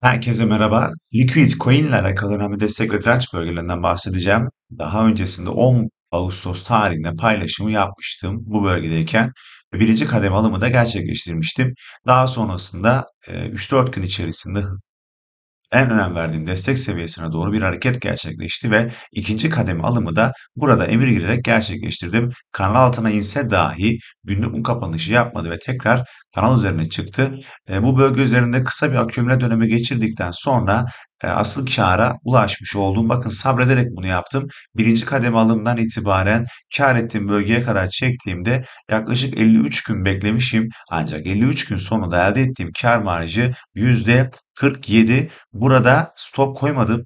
Herkese merhaba. Liquid Coin ile alakalı önemli destek ve direnç bölgelerinden bahsedeceğim. Daha öncesinde 10 Ağustos tarihinde paylaşımı yapmıştım bu bölgedeyken. Birinci kademe alımı da gerçekleştirmiştim. Daha sonrasında 3-4 e, gün içerisinde en önem verdiğim destek seviyesine doğru bir hareket gerçekleşti ve ikinci kademe alımı da burada emir girerek gerçekleştirdim. Kanal altına inse dahi günlük un kapanışı yapmadı ve tekrar kanal üzerine çıktı. E, bu bölge üzerinde kısa bir akümüle dönemi geçirdikten sonra e, asıl kâra ulaşmış oldum. Bakın sabrederek bunu yaptım. Birinci kademe alımdan itibaren kar ettiğim bölgeye kadar çektiğimde yaklaşık 53 gün beklemişim. Ancak 53 gün sonunda elde ettiğim kar marjı %47. Burada stop koymadım.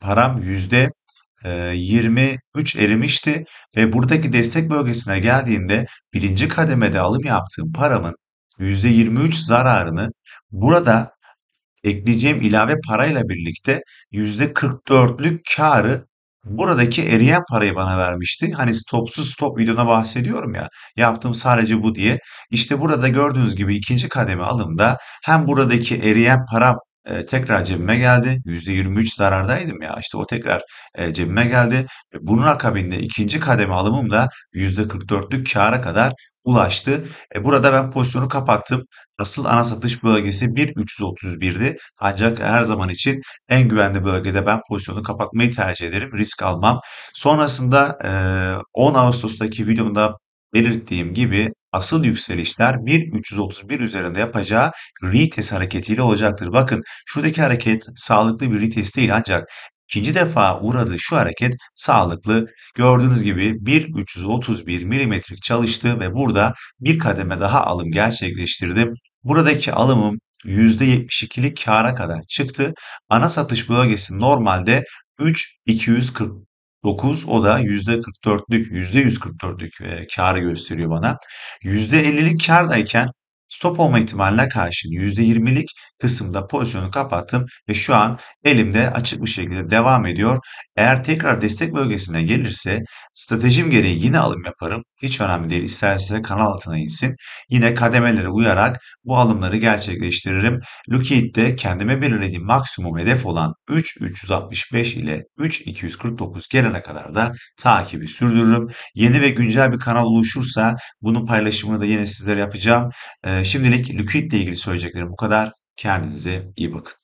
Param %47. 23 e, erimişti ve buradaki destek bölgesine geldiğimde birinci kademede alım yaptığım paramın %23 zararını burada ekleyeceğim ilave parayla birlikte %44'lük karı buradaki eriyen parayı bana vermişti. Hani stopsuz stop videona bahsediyorum ya. Yaptığım sadece bu diye. İşte burada gördüğünüz gibi ikinci kademe alımda hem buradaki eriyen para e, tekrar cebime geldi. %23 zarardaydım ya. işte o tekrar e, cebime geldi. E, bunun akabinde ikinci kademe alımım da %44'lük kâra kadar ulaştı. E, burada ben pozisyonu kapattım. Asıl ana satış bölgesi 1.331'di. Ancak her zaman için en güvenli bölgede ben pozisyonu kapatmayı tercih ederim. Risk almam. Sonrasında e, 10 Ağustos'taki videomda belirttiğim gibi asıl yükselişler 1.331 üzerinde yapacağı retest hareketiyle olacaktır. Bakın şuradaki hareket sağlıklı bir retest değil ancak ikinci defa uğradığı şu hareket sağlıklı. Gördüğünüz gibi 1.331 milimetrik çalıştı ve burada bir kademe daha alım gerçekleştirdim. Buradaki alımım %72'lik kâra kadar çıktı. Ana satış bölgesi normalde 3.240 9 o da %44'lük, %144'lük e, karı gösteriyor bana. %50'lik kardayken stop olma ihtimaline karşın %20'lik kısımda pozisyonu kapattım ve şu an elimde açık bir şekilde devam ediyor. Eğer tekrar destek bölgesine gelirse stratejim gereği yine alım yaparım. Hiç önemli değil. İsterse kanal altına insin. Yine kademelere uyarak bu alımları gerçekleştiririm. Liquid'de kendime belirlediğim maksimum hedef olan 3.365 ile 3.249 gelene kadar da takibi sürdürürüm. Yeni ve güncel bir kanal oluşursa bunun paylaşımını da yine sizlere yapacağım. Ee, ee, şimdilik Liquid ile ilgili söyleyeceklerim bu kadar. Kendinize iyi bakın.